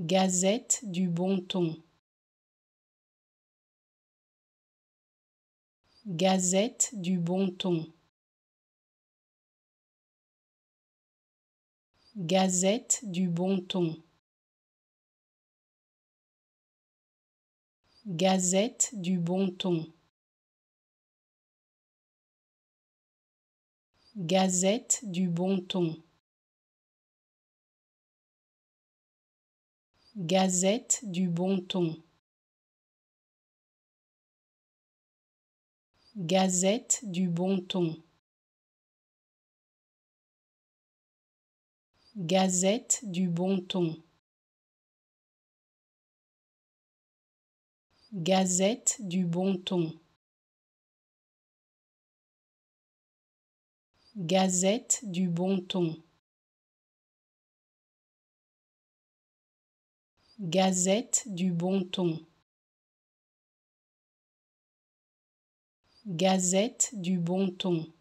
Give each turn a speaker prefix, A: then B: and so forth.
A: Gazette du bon ton. Gazette du bon ton. Gazette du bon ton. Gazette du bon ton. Gazette du bon ton. Gazette du bon ton. Gazette du bon ton. Gazette du bon ton. Gazette du bon ton. Gazette du bon ton. Gazette du bon ton. Gazette du bon ton.